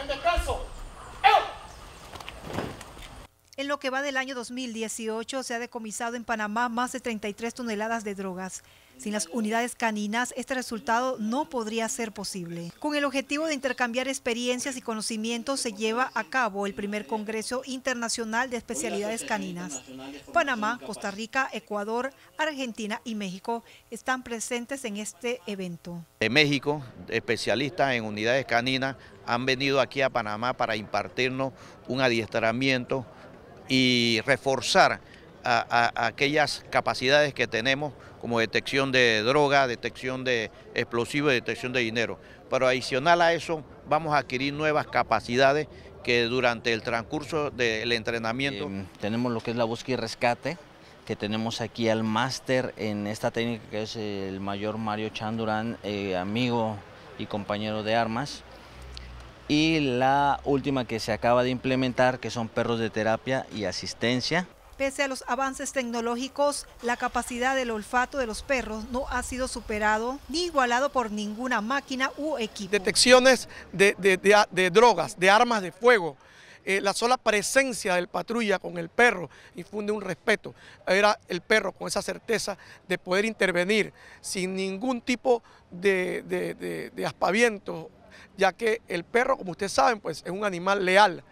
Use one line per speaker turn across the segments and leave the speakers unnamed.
en descanso.
En lo que va del año 2018 se ha decomisado en Panamá más de 33 toneladas de drogas. Sin las unidades caninas, este resultado no podría ser posible. Con el objetivo de intercambiar experiencias y conocimientos, se lleva a cabo el primer Congreso Internacional de Especialidades Caninas. Panamá, Costa Rica, Ecuador, Argentina y México están presentes en este evento.
De México, especialistas en unidades caninas han venido aquí a Panamá para impartirnos un adiestramiento y reforzar a, aquellas capacidades que tenemos como detección de droga, detección de explosivos detección de dinero. Pero adicional a eso vamos a adquirir nuevas capacidades que durante el transcurso del entrenamiento... Em, tenemos lo que es la búsqueda y rescate, que tenemos aquí al máster en esta técnica que es el mayor Mario Chandurán, eh, amigo y compañero de armas. Y la última que se acaba de implementar, que son perros de terapia y asistencia.
Pese a los avances tecnológicos, la capacidad del olfato de los perros no ha sido superado ni igualado por ninguna máquina u equipo.
Detecciones de, drogas, de armas de fuego. Eh, la sola presencia del patrulla con el perro infunde un respeto. Era el perro con esa certeza de poder intervenir sin ningún tipo de, aspaviento, ya que el perro, como ustedes saben, pues es un animal leal,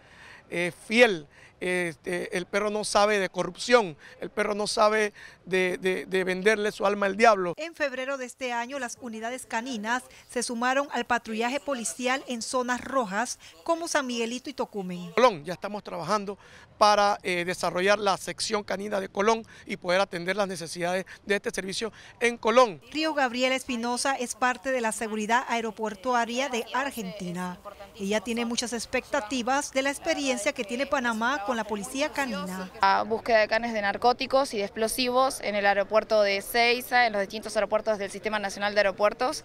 eh, fiel, este, el perro no sabe de corrupción, el perro no sabe de, venderle su alma al diablo.
En febrero de este año, las unidades caninas se sumaron al patrullaje policial en zonas rojas como San Miguelito y Tocumen. Colón, ya estamos trabajando
para eh, desarrollar la sección canina de Colón y poder atender las necesidades de este servicio en Colón.
Río Gabriel Espinosa es parte de la seguridad aeroportuaria de Argentina. Ella tiene muchas expectativas de la experiencia que tiene Panamá con la
policía canina. A búsqueda de canes de narcóticos y de explosivos en el aeropuerto de Ceiza, en los distintos aeropuertos del Sistema Nacional de Aeropuertos.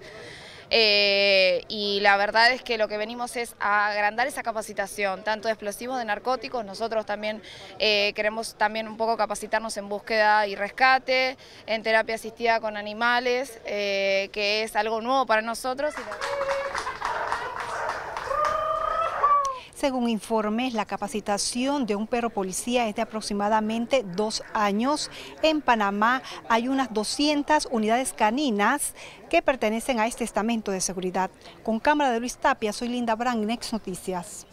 Eh, y la verdad es que lo que venimos es a agrandar esa capacitación, tanto de explosivos, de narcóticos, nosotros también eh, queremos también un poco capacitarnos en búsqueda y rescate, en terapia asistida con animales, eh, que es algo nuevo para nosotros.
Según informes, la capacitación de un perro policía es de aproximadamente dos años. En Panamá hay unas 200 unidades caninas que pertenecen a este estamento de seguridad. Con cámara de Luis Tapia, soy Linda Brand, Next Noticias.